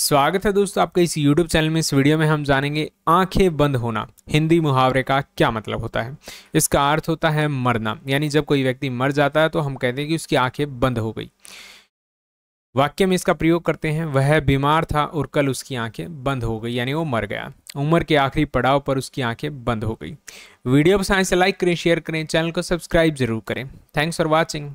स्वागत है दोस्तों आपका इस YouTube चैनल में इस वीडियो में हम जानेंगे आंखें बंद होना हिंदी मुहावरे का क्या मतलब होता है इसका अर्थ होता है मरना यानी जब कोई व्यक्ति मर जाता है तो हम कहते हैं कि उसकी आंखें बंद हो गई वाक्य में इसका प्रयोग करते हैं वह बीमार था और कल उसकी आंखें बंद हो गई यानी वो मर गया उम्र के आखिरी पड़ाव पर उसकी आंखें बंद हो गई वीडियो पसंद से तो लाइक करें शेयर करें चैनल को सब्सक्राइब जरूर करें थैंक्स फॉर वॉचिंग